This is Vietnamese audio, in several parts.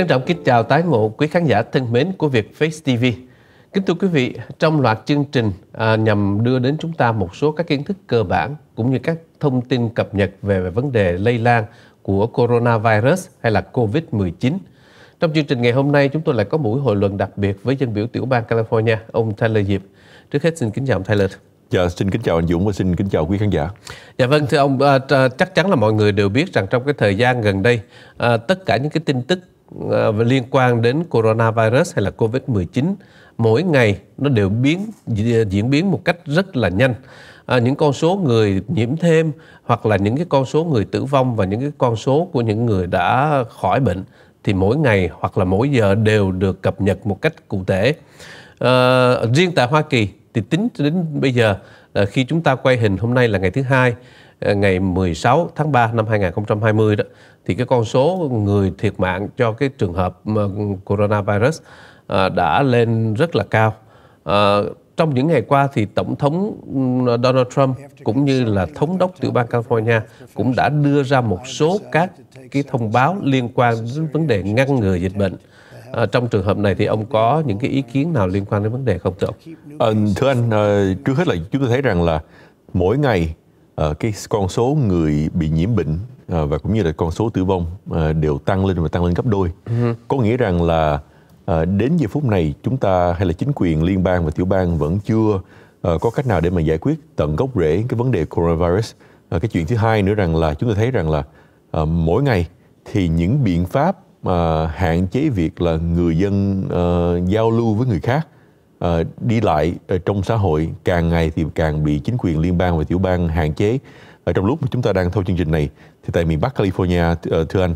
Trân trọng kính chào tái ngộ quý khán giả thân mến của Việt Face TV. Kính thưa quý vị, trong loạt chương trình à, nhằm đưa đến chúng ta một số các kiến thức cơ bản cũng như các thông tin cập nhật về vấn đề lây lan của coronavirus hay là COVID-19. Trong chương trình ngày hôm nay, chúng tôi lại có buổi hội luận đặc biệt với dân biểu tiểu bang California, ông Tyler Diệp. Trước hết xin kính chào ông Tyler. Dạ, xin kính chào anh Dũng và xin kính chào quý khán giả. Dạ vâng, thưa ông, à, chắc chắn là mọi người đều biết rằng trong cái thời gian gần đây, à, tất cả những cái tin tức Ờ, liên quan đến coronavirus hay là COVID-19 mỗi ngày nó đều biến diễn biến một cách rất là nhanh. À, những con số người nhiễm thêm hoặc là những cái con số người tử vong và những cái con số của những người đã khỏi bệnh thì mỗi ngày hoặc là mỗi giờ đều được cập nhật một cách cụ thể. À, riêng tại Hoa Kỳ thì tính đến bây giờ à, khi chúng ta quay hình hôm nay là ngày thứ hai Ờ, ngày 16 tháng 3 năm 2020 đó thì cái con số người thiệt mạng cho cái trường hợp coronavirus ờ, đã lên rất là cao. Ờ, trong những ngày qua thì Tổng thống ừ, Donald Trump cũng như là Thống đốc tiểu bang California cũng đã đưa ra một số các cái thông báo liên quan đến vấn đề ngăn ngừa dịch bệnh. À, trong trường hợp này thì ông có những cái ý kiến nào liên quan đến vấn đề không thưa ông? À, thưa anh, à, trước hết là chúng tôi thấy rằng là mỗi ngày Ờ, cái con số người bị nhiễm bệnh ờ, và cũng như là con số tử vong ờ, đều tăng lên và tăng lên gấp đôi. Ừ. Có nghĩa rằng là đến giờ phút này chúng ta hay là chính quyền liên bang và tiểu bang vẫn chưa có cách nào để mà giải quyết tận gốc rễ cái vấn đề coronavirus. cái chuyện thứ hai nữa rằng là chúng ta thấy rằng là mỗi ngày thì những biện pháp mà hạn chế việc là người dân giao lưu với người khác uh, đi lại uh, trong xã hội càng ngày thì càng bị chính quyền liên bang và tiểu bang hạn chế ở trong lúc mà chúng ta đang theo chương trình này thì tại miền Bắc California ờ, thưa anh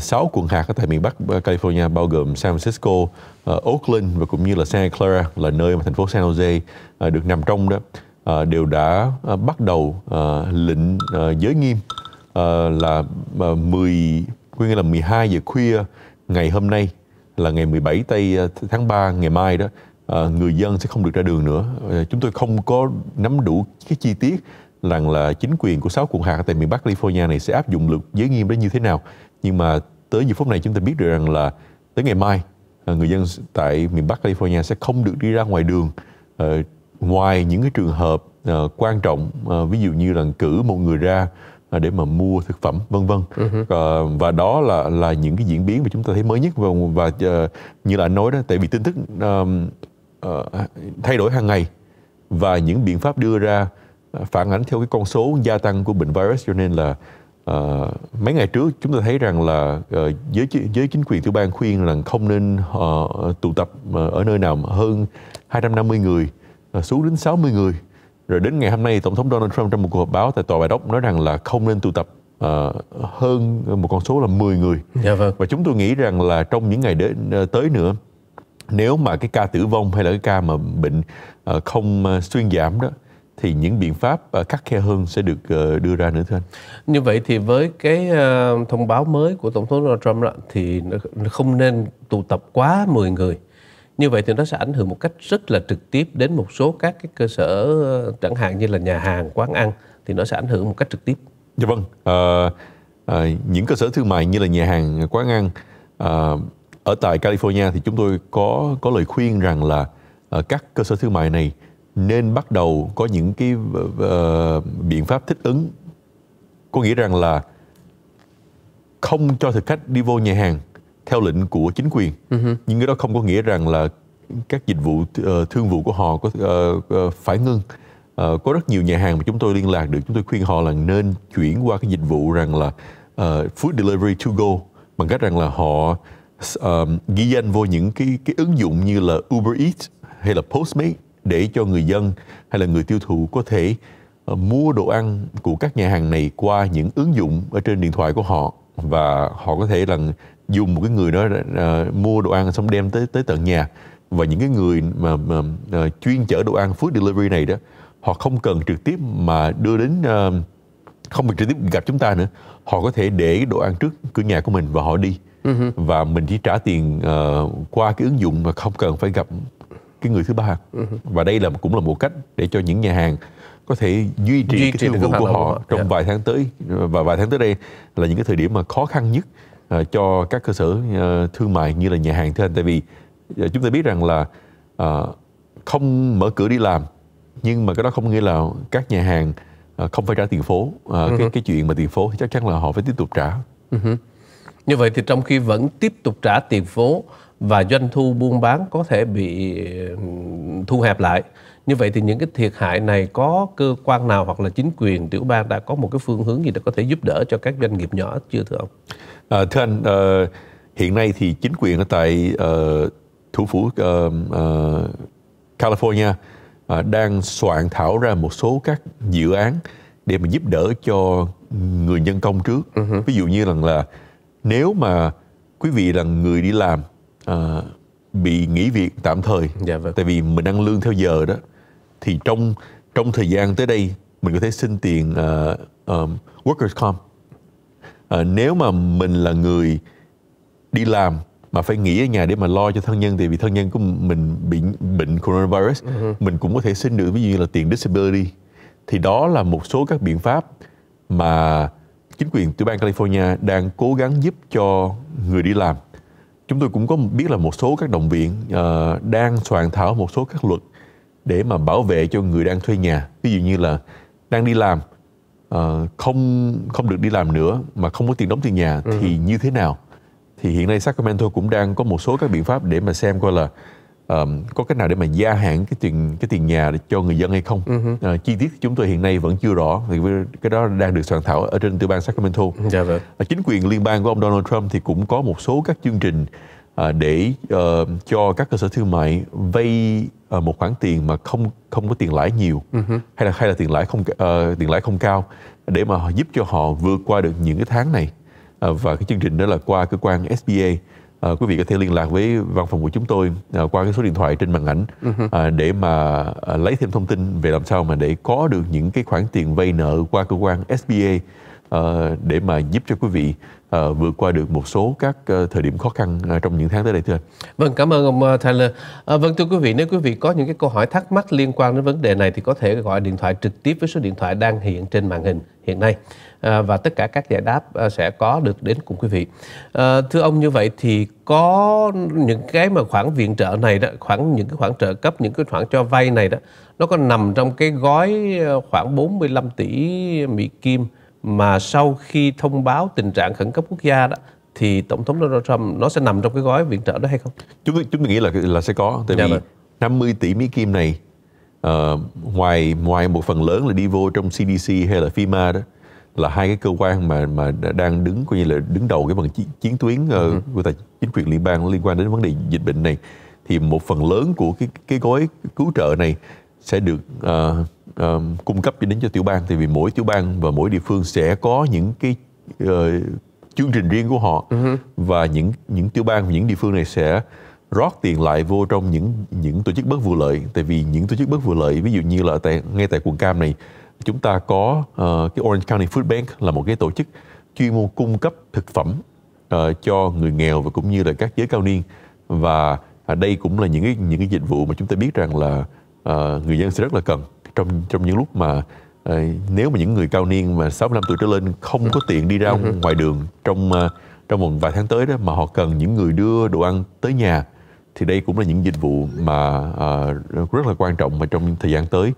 sáu quận hạt ở tại miền Bắc California bao gồm San Francisco, Oakland và cũng như là Santa Clara là nơi mà thành phố San Jose được nằm trong đó đều đã bắt đầu lệnh giới nghiêm là 10 có nghĩa là 12 giờ khuya ngày hôm nay là ngày 17 tây tháng 3 ngày mai đó Ờ, người dân sẽ không được ra đường nữa ờ, chúng tôi không có nắm đủ cái chi tiết rằng là chính quyền của sáu quận hạt tại miền Bắc California này sẽ áp dụng luật giới nghiêm đó như thế nào nhưng mà tới giờ phút này chúng ta biết được rằng là tới ngày mai ờ, người dân tại miền Bắc California sẽ không được đi ra ngoài đường ngoài những cái trường hợp quan trọng ví dụ như là cử một người ra để mà mua thực phẩm vân vân uh-huh. và đó là là những cái diễn biến mà chúng ta thấy mới nhất và và như là anh nói đó tại vì tin tức Ờ, thay đổi hàng ngày và những biện pháp đưa ra ờ, phản ánh theo cái con số gia tăng của bệnh virus cho nên là uh, mấy ngày trước chúng ta thấy rằng là uh, giới giới chính quyền tiểu bang khuyên rằng không nên uh, tụ tập ở nơi nào hơn 250 người uh, xuống đến 60 người rồi đến ngày hôm nay tổng thống Donald Trump trong một cuộc họp báo tại tòa bài đốc nói rằng là không nên tụ tập uh, hơn một con số là 10 người. Dạ vâng. Và chúng tôi nghĩ rằng là trong những ngày đến, uh, tới nữa nếu mà cái ca tử vong hay là cái ca mà bệnh ờ, không suy ờ, giảm đó thì những biện pháp ờ, khắc khe hơn sẽ được đưa ra nữa thưa anh. Như vậy thì với cái thông báo mới của Tổng thống Donald Trump đó, thì nó không nên tụ tập quá 10 người. Như vậy thì nó sẽ ảnh hưởng một cách rất là trực tiếp đến một số các cái cơ sở chẳng hạn như là nhà hàng, quán ăn thì nó sẽ ảnh hưởng một cách trực tiếp. Dạ vâng. À, à, những cơ sở thương mại như là nhà hàng, quán ăn à, ở tại California thì chúng tôi có có lời khuyên rằng là uh, các cơ sở thương mại này nên bắt đầu có những cái uh, biện pháp thích ứng có nghĩa rằng là không cho thực khách đi vô nhà hàng theo lệnh của chính quyền uh-huh. nhưng cái đó không có nghĩa rằng là các dịch vụ uh, thương vụ của họ có uh, uh, phải ngưng uh, có rất nhiều nhà hàng mà chúng tôi liên lạc được chúng tôi khuyên họ là nên chuyển qua cái dịch vụ rằng là uh, food delivery to go bằng cách rằng là họ uh, ghi danh vô những cái cái ứng dụng như là Uber Eats hay là Postmates để cho người dân hay là người tiêu thụ có thể uh, mua đồ ăn của các nhà hàng này qua những ứng dụng ở trên điện thoại của họ và họ có thể là dùng một cái người đó uh, mua đồ ăn xong đem tới tới tận nhà và những cái người mà, mà uh, chuyên chở đồ ăn food delivery này đó họ không cần trực tiếp mà đưa đến uh, không cần trực tiếp gặp chúng ta nữa họ có thể để đồ ăn trước cửa nhà của mình và họ đi uh-huh. và mình chỉ trả tiền uh, qua cái ứng dụng mà không cần phải gặp cái người thứ ba uh-huh. và đây là cũng là một cách để cho những nhà hàng có thể duy trì duy cái thương hiệu của họ trong yeah. Dạ. vài tháng tới và vài tháng tới đây là những cái thời điểm mà khó khăn nhất uh, cho các cơ sở uh, thương mại như là nhà hàng thưa anh tại vì uh, chúng ta biết rằng là uh, không mở cửa đi làm nhưng mà cái đó không nghĩa là các nhà hàng không phải trả tiền phố uh, uh-huh. cái ừ cái chuyện mà tiền phố thì chắc chắn là họ phải tiếp tục trả uh-huh. Như vậy thì trong khi vẫn tiếp tục trả tiền phố và doanh thu buôn bán có thể bị thu hẹp lại. Như vậy thì những cái thiệt hại này có cơ quan nào hoặc là chính quyền tiểu bang đã có một cái phương hướng gì để có thể giúp đỡ cho các doanh nghiệp nhỏ chưa thưa ông? À, thưa anh, à, hiện nay thì chính quyền ở tại à, thủ phủ à, à, California à, đang soạn thảo ra một số các dự án để mà giúp đỡ cho người nhân công trước. Uh-huh. Ví dụ như rằng là, là nếu mà quý vị là người đi làm à, bị nghỉ việc tạm thời dạ, vâng. tại vì mình ăn lương theo giờ đó thì trong trong thời gian tới đây mình có thể xin tiền uh, um, workers comp uh, nếu mà mình là người đi làm mà phải nghỉ ở nhà để mà lo cho thân nhân thì vì thân nhân của mình bị bệnh coronavirus uh-huh. mình cũng có thể xin được ví dụ như là tiền disability thì đó là một số các biện pháp mà chính quyền tiểu bang California đang cố gắng giúp cho người đi làm. Chúng tôi cũng có biết là một số các động viện uh, ờ, đang soạn thảo một số các luật để mà bảo vệ cho người đang thuê nhà. Ví dụ như là đang đi làm uh, không không được đi làm nữa mà không có tiền đóng tiền nhà ừ. thì như thế nào? Thì hiện nay Sacramento cũng đang có một số các biện pháp để mà xem coi là um, có cách nào để mà gia hạn cái tiền cái tiền nhà để cho người dân hay không uh-huh. uh, chi tiết chúng tôi hiện nay vẫn chưa rõ thì cái đó đang được soạn thảo ở trên tiểu bang Sacramento dạ vâng. Ờ, chính quyền liên bang của ông Donald Trump thì cũng có một số các chương trình uh, để uh, cho các cơ sở thương mại vay uh, một khoản tiền mà không không có tiền lãi nhiều uh-huh. hay là hay là tiền lãi không uh, tiền lãi không cao để mà giúp cho họ vượt qua được những cái tháng này uh, và cái chương trình đó là qua cơ quan SBA à, quý vị có thể liên lạc với văn phòng của chúng tôi à, qua cái số điện thoại trên màn ảnh à, để mà à, lấy thêm thông tin về làm sao mà để có được những cái khoản tiền vay nợ qua cơ quan SBA à, để mà giúp cho quý vị à, vượt qua được một số các à, thời điểm khó khăn à, trong những tháng tới đây thưa anh. Vâng, cảm ơn ông Tyler. À, vâng thưa quý vị, nếu quý vị có những cái câu hỏi thắc mắc liên quan đến vấn đề này thì có thể gọi điện thoại trực tiếp với số điện thoại đang hiện trên màn hình hiện nay. Ờ, và tất cả các giải đáp ờ, sẽ có được đến cùng quý vị. Ờ, thưa ông như vậy thì có những cái mà khoản viện trợ này đó, khoản những cái khoản trợ cấp, những cái khoản cho vay này đó, nó có nằm trong cái gói khoảng 45 tỷ Mỹ Kim mà sau khi thông báo tình trạng khẩn cấp quốc gia đó thì tổng thống Donald Trump nó sẽ nằm trong cái gói viện trợ đó hay không? Chúng tôi, chúng tôi nghĩ là là sẽ có tại dạ vì rồi. Vâng. 50 tỷ Mỹ kim này uh, ngoài ngoài một phần lớn là đi vô trong CDC hay là FEMA đó là hai cái cơ quan mà mà đang đứng coi như là đứng đầu cái phần chiến, chiến tuyến ờ, ừ. uh, của tài chính quyền liên bang liên quan đến vấn đề dịch bệnh này thì một phần lớn của cái cái gói cứu trợ này sẽ được uh, uh, cung cấp cho đến cho tiểu bang thì vì mỗi tiểu bang và mỗi địa phương sẽ có những cái uh, chương trình riêng của họ uh-huh. và những những tiểu bang những địa phương này sẽ rót tiền lại vô trong những những tổ chức bất vụ lợi tại vì những tổ chức bất vụ lợi ví dụ như là tại ngay tại quận cam này chúng ta có uh, cái Orange County Food Bank là một cái tổ chức chuyên môn cung cấp thực phẩm uh, cho người nghèo và cũng như là các giới cao niên và uh, đây cũng là những cái những cái dịch vụ mà chúng ta biết rằng là uh, người dân sẽ rất là cần trong trong những lúc mà uh, nếu mà những người cao niên mà 65 tuổi trở lên không có tiền đi ra ừ. Ừ ngoài đường trong uh, trong một vài tháng tới đó mà họ cần những người đưa đồ ăn tới nhà thì đây cũng là những dịch vụ mà uh, rất là quan trọng mà trong thời gian tới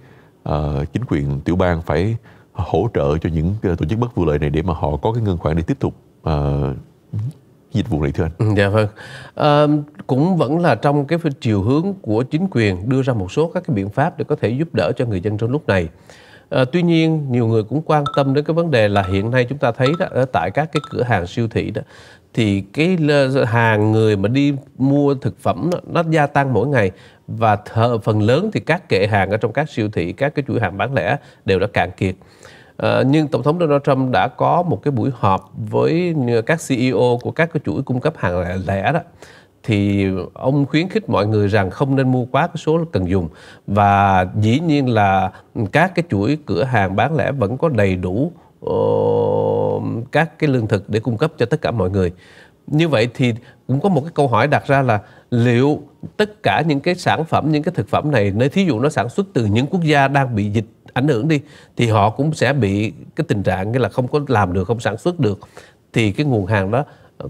uh, chính quyền tiểu bang phải hỗ trợ cho những ờ, tổ chức bất vụ lợi này để mà họ có cái ngân khoản để tiếp tục uh, dịch vụ này thưa anh. Ừ, dạ vâng. À, cũng vẫn là trong cái chiều hướng của chính quyền đưa ra một số các cái biện pháp để có thể giúp đỡ cho người dân trong lúc này. À, tuy nhiên nhiều người cũng quan tâm đến cái vấn đề là hiện nay chúng ta thấy đó ở tại các cái cửa hàng siêu thị đó thì cái hàng người mà đi mua thực phẩm nó, nó gia tăng mỗi ngày và thờ, phần lớn thì các kệ hàng ở trong các siêu thị các cái chuỗi hàng bán lẻ đều đã cạn kiệt à, nhưng tổng thống Donald Trump đã có một cái buổi họp với các CEO của các cái chuỗi cung cấp hàng lẻ, lẻ đó thì ông khuyến khích mọi người rằng không nên mua quá cái số cần dùng và dĩ nhiên là các cái chuỗi cửa hàng bán lẻ vẫn có đầy đủ uh, các cái lương thực để cung cấp cho tất cả mọi người như vậy thì cũng có một cái câu hỏi đặt ra là liệu tất cả những cái sản phẩm những cái thực phẩm này nơi thí dụ nó sản xuất từ những quốc gia đang bị dịch ảnh hưởng đi thì họ cũng sẽ bị cái tình trạng như là không có làm được không sản xuất được thì cái nguồn hàng đó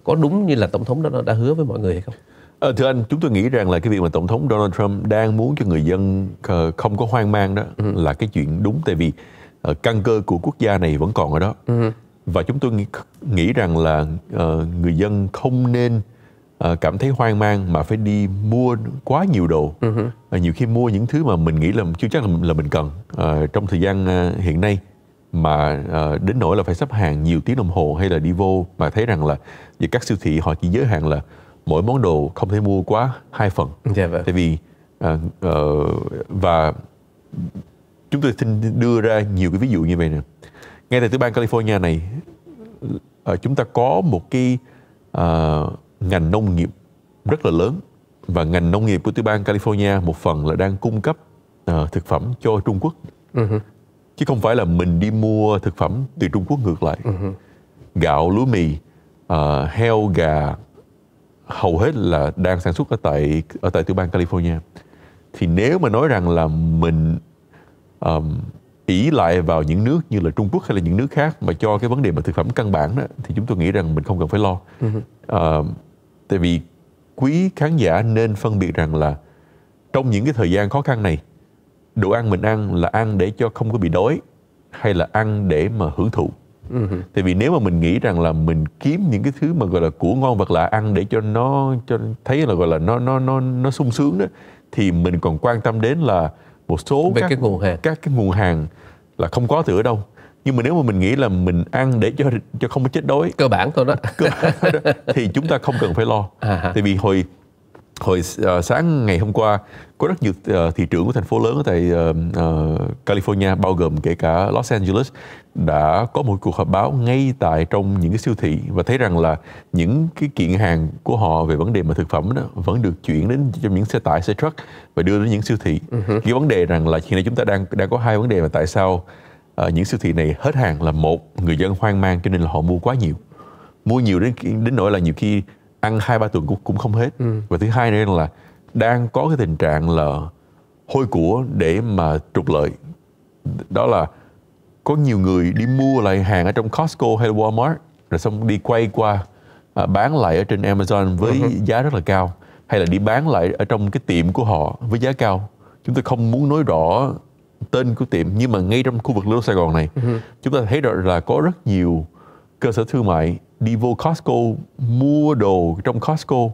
có đúng như là tổng thống đó đã hứa với mọi người hay không? À, thưa anh, chúng tôi nghĩ rằng là cái việc mà tổng thống Donald Trump đang muốn cho người dân ờ, không có hoang mang đó ừ. là cái chuyện đúng tại vì Ờ, căn cơ của quốc gia này vẫn còn ở đó ừ. và chúng tôi nghĩ, nghĩ rằng là uh, người dân không nên uh, cảm thấy hoang mang mà phải đi mua quá nhiều đồ ừ. uh, nhiều khi mua những thứ mà mình nghĩ là chưa chắc là, là mình cần uh, trong thời gian uh, hiện nay mà uh, đến nỗi là phải xếp hàng nhiều tiếng đồng hồ hay là đi vô mà thấy rằng là về các siêu thị họ chỉ giới hạn là mỗi món đồ không thể mua quá hai phần yeah, dạ vâng. tại vì uh, uh, và chúng tôi xin đưa ra nhiều cái ví dụ như vậy nè ngay tại tiểu bang California này ờ, chúng ta có một cái uh, ngành nông nghiệp rất là lớn và ngành nông nghiệp của tiểu bang California một phần là đang cung cấp uh, thực phẩm cho Trung Quốc uh-huh. chứ không phải là mình đi mua thực phẩm từ Trung Quốc ngược lại uh-huh. gạo lúa mì uh, heo gà hầu hết là đang sản xuất ở tại ở tại tiểu bang California thì nếu mà nói rằng là mình um, ỷ lại vào những nước như là Trung Quốc hay là những nước khác mà cho cái vấn đề mà thực phẩm căn bản đó thì chúng tôi nghĩ rằng mình không cần phải lo. Uh, tại vì quý khán giả nên phân biệt rằng là trong những cái thời gian khó khăn này đồ ăn mình ăn là ăn để cho không có bị đói hay là ăn để mà hưởng thụ. Uh-huh. Tại vì nếu mà mình nghĩ rằng là mình kiếm những cái thứ mà gọi là của ngon vật lạ ăn để cho nó cho thấy là gọi là nó nó nó nó sung sướng đó thì mình còn quan tâm đến là một số về các, cái nguồn hàng các cái nguồn hàng là không có từ ở đâu nhưng mà nếu mà mình nghĩ là mình ăn để cho cho không có chết đói cơ bản thôi đó, cơ bản thôi đó thì chúng ta không cần phải lo à, tại vì hồi hồi uh, sáng ngày hôm qua có rất nhiều uh, thị trưởng của thành phố lớn ở tại uh, uh, California bao gồm kể cả Los Angeles đã có một cuộc họp báo ngay tại trong những cái siêu thị và thấy rằng là những cái kiện hàng của họ về vấn đề mà thực phẩm đó vẫn được chuyển đến trong những xe tải xe truck và đưa đến những siêu thị uh-huh. cái vấn đề rằng là hiện nay chúng ta đang đang có hai vấn đề mà tại sao uh, những siêu thị này hết hàng là một người dân hoang mang cho nên là họ mua quá nhiều mua nhiều đến đến nỗi là nhiều khi ăn hai ba tuần cũng, cũng không hết ừ. và thứ hai nữa là đang có cái tình trạng là hôi của để mà trục lợi đó là có nhiều người đi mua lại hàng ở trong Costco hay Walmart rồi xong đi quay qua à, bán lại ở trên Amazon với uh-huh. giá rất là cao hay là đi bán lại ở trong cái tiệm của họ với giá cao chúng tôi không muốn nói rõ tên của tiệm nhưng mà ngay trong khu vực Little Sài Gòn này uh-huh. chúng ta thấy rõ là có rất nhiều cơ sở thương mại đi vô Costco mua đồ trong Costco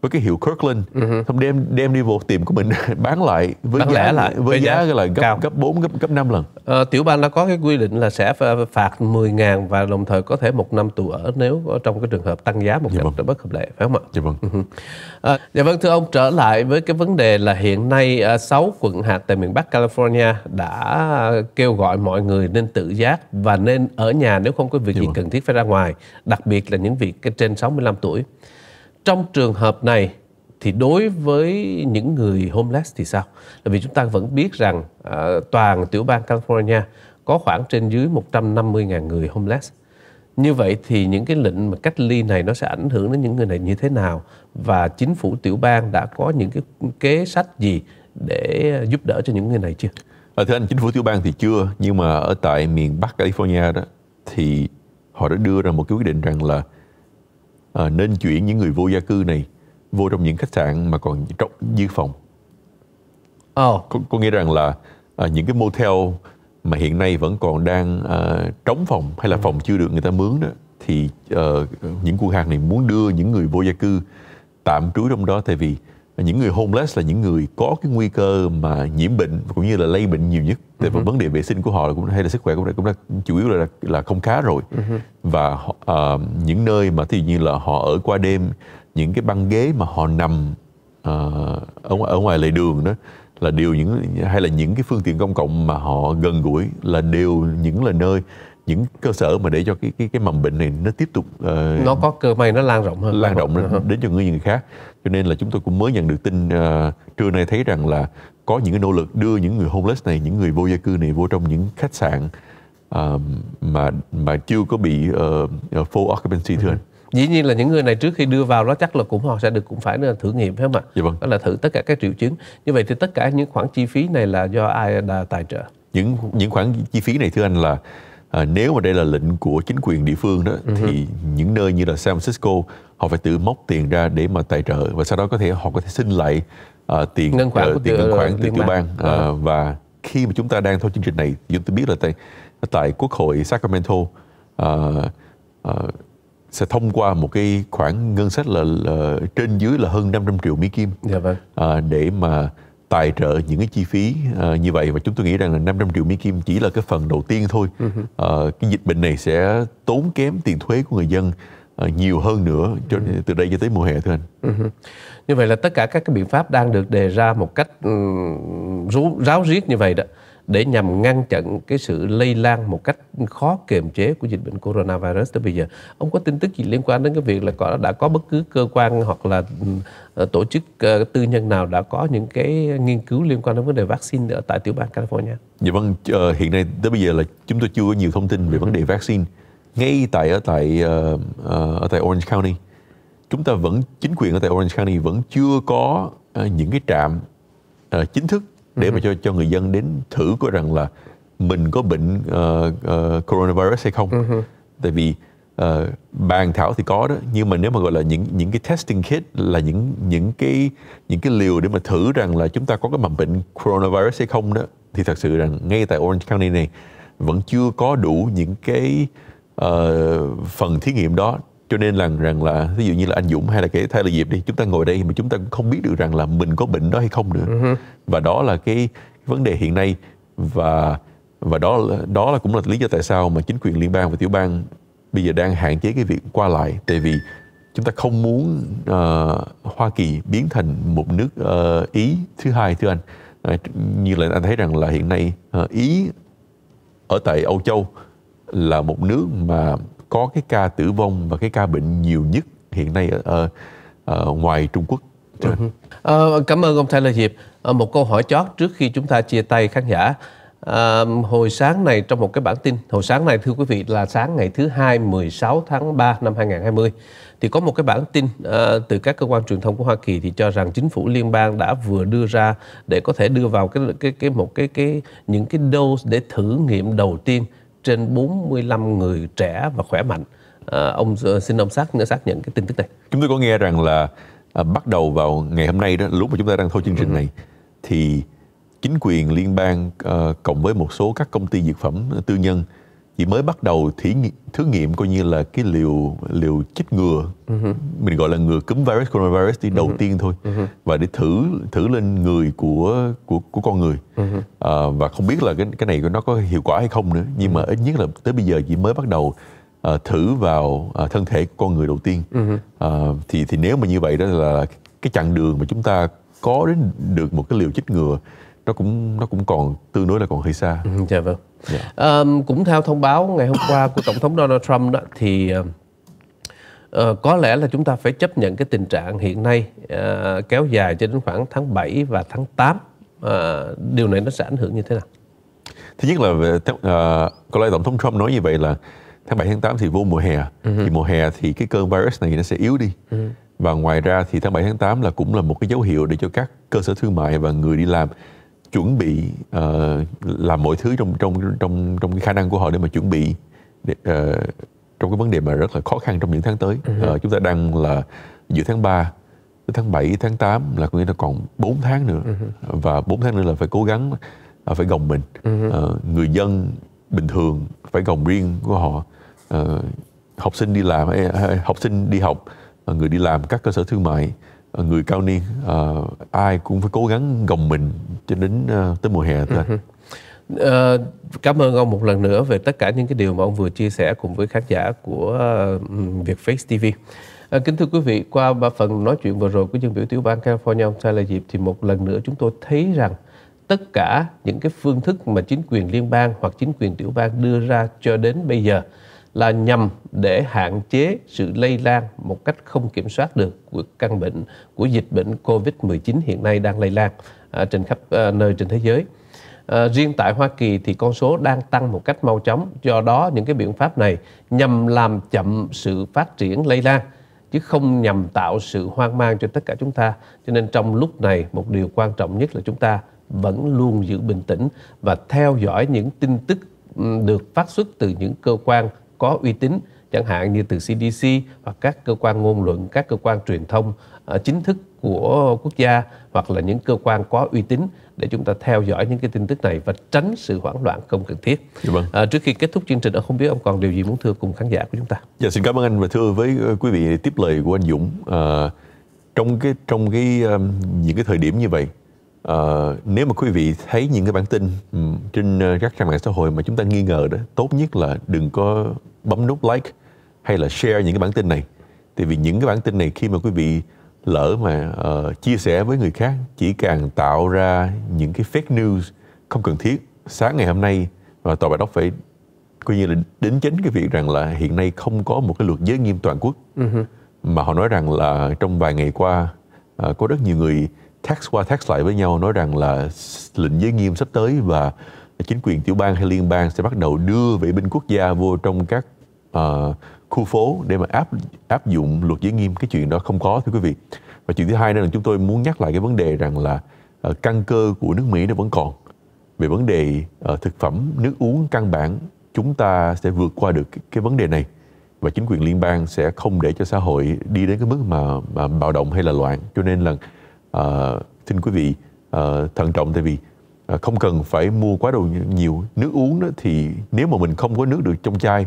với cái hiệu Kirkland uh-huh. xong đem đem đi vô tiệm của mình bán lại với bán giá lẻ lại với, với giá, giá là gấp cao. gấp 4 gấp gấp 5 lần. Ờ, tiểu bang đã có cái quy định là sẽ phạt 10.000 và đồng thời có thể một năm tù ở nếu trong cái trường hợp tăng giá một dạ cách vâng. bất hợp lệ phải không ạ? Dạ vâng. À, dạ vâng thưa ông trở lại với cái vấn đề là hiện nay 6 ờ, quận hạt tại miền Bắc California đã kêu gọi mọi người nên tự giác và nên ở nhà nếu không có việc dạ gì vâng. cần thiết phải ra ngoài, đặc biệt là những việc trên 65 tuổi trong trường hợp này thì đối với những người homeless thì sao? Là vì chúng ta vẫn biết rằng uh, toàn tiểu bang California có khoảng trên dưới 150.000 người homeless. Như vậy thì những cái lệnh mà cách ly này nó sẽ ảnh hưởng đến những người này như thế nào và chính phủ tiểu bang đã có những cái kế sách gì để giúp đỡ cho những người này chưa? À, thưa anh, chính phủ tiểu bang thì chưa nhưng mà ở tại miền Bắc California đó thì họ đã đưa ra một cái quyết định rằng là à, nên chuyển những người vô gia cư này vô trong những khách sạn mà còn trong dư phòng oh. có, có nghĩa rằng là à, những cái motel mà hiện nay vẫn còn đang à, trống phòng hay là ừ. phòng chưa được người ta mướn đó thì uh, những khu hàng này muốn đưa những người vô gia cư tạm trú trong đó tại vì những người homeless là những người có cái nguy cơ mà nhiễm bệnh cũng như là lây bệnh nhiều nhất tại uh-huh. Ừ vấn đề vệ sinh của họ cũng hay là sức khỏe cũng đã, cũng đã chủ yếu là là không khá rồi uh-huh. và uh, những nơi mà thì như là họ ở qua đêm những cái băng ghế mà họ nằm uh, ở ở ngoài lề đường đó là đều những hay là những cái phương tiện công cộng mà họ gần gũi là đều những là nơi những cơ sở mà để cho cái cái cái mầm bệnh này nó tiếp tục uh, nó có cơ may nó lan rộng hơn lan rộng hơn. Ừ đến cho người người khác cho nên là chúng tôi cũng mới nhận được tin uh, trưa nay thấy rằng là có những cái nỗ lực đưa những người homeless này những người vô gia cư này vô trong những khách sạn uh, mà mà chưa có bị uh, full occupancy thưa ừ. anh dĩ nhiên là những người này trước khi đưa vào đó chắc là cũng họ sẽ được cũng phải là thử nghiệm phải không ạ? Dạ vâng. Đó là thử tất cả các triệu chứng. Như vậy thì tất cả những khoản chi phí này là do ai đã tài trợ? Những những khoản chi phí này thưa anh là à, nếu mà đây là lệnh của chính quyền địa phương đó uh-huh. thì những nơi như là San Francisco họ phải tự móc tiền ra để mà tài trợ và sau đó có thể họ có thể xin lại uh, tiền ngân khoản uh, tiền ngân khoản ờ, từ tiểu bang uh, và khi mà chúng ta đang theo chương trình này chúng tôi biết là tại tại quốc hội Sacramento uh, uh, sẽ thông qua một cái khoản ngân sách là, là trên dưới là hơn 500 triệu Mỹ kim dạ vâng. uh, để mà tài trợ những cái chi phí uh, như vậy và chúng tôi nghĩ rằng là 500 triệu Mỹ Kim chỉ là cái phần đầu tiên thôi. Uh, cái dịch bệnh này sẽ tốn kém tiền thuế của người dân uh, nhiều hơn nữa cho ừ từ đây cho tới mùa hè thưa anh. Ừ như vậy là tất cả các cái biện pháp đang được đề ra một cách um, ráo riết như vậy đó để nhằm ngăn chặn cái sự lây lan một cách khó kiềm chế của dịch bệnh coronavirus tới bây giờ. Ông có tin tức gì liên quan đến cái việc là có đã có bất cứ cơ quan hoặc là ờ, tổ chức ờ, tư nhân nào đã có những cái nghiên cứu liên quan đến vấn đề vaccine ở tại tiểu bang California? Dạ vâng, ờ, hiện nay tới bây giờ là chúng tôi chưa có nhiều thông tin về vấn đề vaccine ngay tại ở tại ở tại Orange County. Chúng ta vẫn chính quyền ở tại Orange County vẫn chưa có những cái trạm chính thức để ừ. mà cho cho người dân đến thử coi rằng là mình có bệnh uh, uh, coronavirus hay không ừ tại vì uh, bàn thảo thì có đó nhưng mà nếu mà gọi là những những cái testing kit là những những cái những cái liều để mà thử rằng là chúng ta có cái mầm bệnh coronavirus hay không đó thì thật sự rằng ngay tại Orange County này vẫn chưa có đủ những cái uh, phần thí nghiệm đó cho nên là rằng là ví dụ như là anh Dũng hay là cái thay là Diệp đi chúng ta ngồi đây mà chúng ta cũng không biết được rằng là mình có bệnh đó hay không nữa uh-huh. và đó là cái vấn đề hiện nay và và đó đó là cũng là lý do tại sao mà chính quyền liên bang và tiểu bang bây giờ đang hạn chế cái việc qua lại tại vì chúng ta không muốn uh, Hoa Kỳ biến thành một nước uh, Ý thứ hai thưa anh uh, như là anh thấy rằng là hiện nay uh, Ý ở tại Âu Châu là một nước mà có cái ca tử vong và cái ca bệnh nhiều nhất hiện nay ở, ở, ở ngoài Trung Quốc. À, cảm ơn ông Thanh Taylor Hiệp. À, một câu hỏi chót trước khi chúng ta chia tay khán giả. À, hồi sáng này trong một cái bản tin, hồi sáng này thưa quý vị là sáng ngày thứ hai 16 tháng 3 năm 2020 thì có một cái bản tin à, từ các cơ quan truyền thông của Hoa Kỳ thì cho rằng chính phủ liên bang đã vừa đưa ra để có thể đưa vào cái cái cái một cái cái những cái dose để thử nghiệm đầu tiên trên 45 người trẻ và khỏe mạnh à, ông ờ, xin ông xác xác nhận cái tin tức này chúng tôi có nghe rằng là à, bắt đầu vào ngày hôm nay đó lúc mà chúng ta đang thôi chương trình ừ. này thì chính quyền liên bang à, cộng với một số các công ty dược phẩm tư nhân chỉ mới bắt đầu thí thử nghiệm coi như là cái liều liều chích ngừa uh-huh. mình gọi là ngừa cúm virus coronavirus đi đầu uh-huh. tiên thôi uh-huh. và để thử thử lên người của của của con người uh-huh. à, và không biết là cái cái này nó có hiệu quả hay không nữa nhưng uh-huh. mà ít nhất là tới bây giờ chỉ mới bắt đầu uh, thử vào uh, thân thể của con người đầu tiên uh-huh. uh, thì thì nếu mà như vậy đó là cái chặng đường mà chúng ta có đến được một cái liều chích ngừa nó cũng nó cũng còn tương đối là còn hơi xa. Ừ, dạ vâng. Yeah. Dạ. Um, cũng theo thông báo ngày hôm qua của tổng thống Donald Trump đó thì uh, có lẽ là chúng ta phải chấp nhận cái tình trạng hiện nay uh, kéo dài cho đến khoảng tháng 7 và tháng 8. Uh, điều này nó sẽ ảnh hưởng như thế nào? Thứ nhất là uh, có lẽ tổng thống Trump nói như vậy là tháng 7 tháng 8 thì vô mùa hè. Uh-huh. Thì mùa hè thì cái cơn virus này nó sẽ yếu đi. Uh-huh. Và ngoài ra thì tháng 7 tháng 8 là cũng là một cái dấu hiệu để cho các cơ sở thương mại và người đi làm chuẩn bị uh, làm mọi thứ trong trong trong trong cái khả năng của họ để mà chuẩn bị để, uh, trong cái vấn đề mà rất là khó khăn trong những tháng tới uh chúng ta đang là giữa tháng 3 tới tháng 7 tháng 8 là có nghĩa là còn 4 tháng nữa ừ và 4 tháng nữa là phải cố gắng uh, phải gồng mình uh người dân bình thường phải gồng riêng của họ uh, học sinh đi làm hay học sinh đi học người đi làm các cơ sở thương mại Ờ, người cao niên uh, ai cũng phải cố gắng gồng mình cho đến uh, tới mùa hè thôi. Uh-huh. Uh, cảm ơn ông một lần nữa về tất cả những cái điều mà ông vừa chia sẻ cùng với khán giả của uh, Vietfix TV. À, kính thưa quý vị, qua ba phần nói chuyện vừa rồi của dân biểu tiểu bang California ông Sai Lê thì một lần nữa chúng tôi thấy rằng tất cả những cái phương thức mà chính quyền liên bang hoặc chính quyền tiểu bang đưa ra cho đến bây giờ là nhằm để hạn chế sự lây lan một cách không kiểm soát được của căn bệnh của dịch bệnh COVID-19 hiện nay đang lây lan à, trên khắp à, nơi trên thế giới. À, riêng tại Hoa Kỳ thì con số đang tăng một cách mau chóng, do đó những cái biện pháp này nhằm làm chậm sự phát triển lây lan chứ không nhằm tạo sự hoang mang cho tất cả chúng ta. Cho nên trong lúc này một điều quan trọng nhất là chúng ta vẫn luôn giữ bình tĩnh và theo dõi những tin tức được phát xuất từ những cơ quan có uy tín chẳng hạn như từ CDC hoặc các cơ quan ngôn luận, các cơ quan truyền thông ờ, chính thức của quốc gia hoặc là những cơ quan có uy tín để chúng ta theo dõi những cái tin tức này và tránh sự hoảng loạn không cần thiết. Dạ vâng. À, trước khi kết thúc chương trình, ờ, không biết ông còn điều gì muốn thưa cùng khán giả của chúng ta? Dạ xin cảm ơn anh và thưa với ờ, quý vị tiếp lời của anh Dũng. À, trong cái trong cái um, những cái thời điểm như vậy Ờ, nếu mà quý vị thấy những cái bản tin ừ, trên ờ, các trang mạng xã hội mà chúng ta nghi ngờ đó tốt nhất là đừng có bấm nút like hay là share những cái bản tin này tại vì những cái bản tin này khi mà quý vị lỡ mà uh, chia sẻ với người khác chỉ càng tạo ra những cái fake news không cần thiết sáng ngày hôm nay và tòa bạch ốc phải coi như là đính chính cái việc rằng là hiện nay không có một cái luật giới nghiêm toàn quốc uh-huh. mà họ nói rằng là trong vài ngày qua uh, có rất nhiều người tax qua tax lại với nhau nói rằng là lệnh giới nghiêm sắp tới và chính quyền tiểu bang hay liên bang sẽ bắt đầu đưa vệ binh quốc gia vô trong các uh, khu phố để mà áp áp dụng luật giới nghiêm cái chuyện đó không có thưa quý vị và chuyện thứ hai nữa là chúng tôi muốn nhắc lại cái vấn đề rằng là uh, căn cơ của nước Mỹ nó vẫn còn về vấn đề uh, thực phẩm nước uống căn bản chúng ta sẽ vượt qua được cái, cái vấn đề này và chính quyền liên bang sẽ không để cho xã hội đi đến cái mức mà, mà bạo động hay là loạn cho nên là à, ờ, xin quý vị à, thận trọng tại vì à, không cần phải mua quá đồ nhiều nước uống đó thì nếu mà mình không có nước được trong chai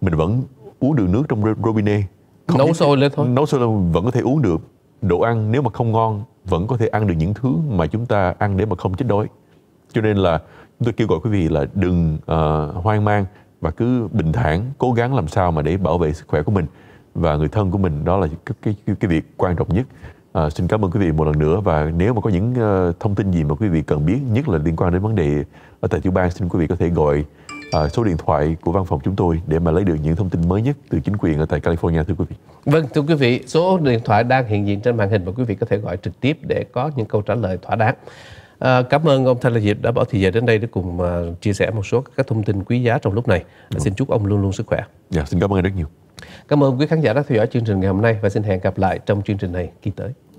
mình vẫn uống được nước trong robinet không nấu sôi lên thôi nấu sôi lên vẫn có thể uống được đồ ăn nếu mà không ngon vẫn có thể ăn được những thứ mà chúng ta ăn để mà không chết đói cho nên là chúng tôi kêu gọi quý vị là đừng uh, hoang mang và cứ bình thản cố gắng làm sao mà để bảo vệ sức khỏe của mình và người thân của mình đó là cái cái, cái việc quan trọng nhất À, xin cảm ơn quý vị một lần nữa và nếu mà có những uh, thông tin gì mà quý vị cần biết nhất là liên quan đến vấn đề ở tại tiểu bang xin quý vị có thể gọi uh, số điện thoại của văn phòng chúng tôi để mà lấy được những thông tin mới nhất từ chính quyền ở tại California thưa quý vị. Vâng thưa quý vị số điện thoại đang hiện diện trên màn hình và quý vị có thể gọi trực tiếp để có những câu trả lời thỏa đáng. À, cảm ơn ông Thanh Lê Diệp đã bỏ thời gian đến đây để cùng uh, chia sẻ một số các thông tin quý giá trong lúc này. Đúng. Xin chúc ông luôn luôn sức khỏe. Dạ, xin cảm ơn rất nhiều. Cảm ơn quý khán giả đã theo dõi chương trình ngày hôm nay và xin hẹn gặp lại trong chương trình này kỳ tới.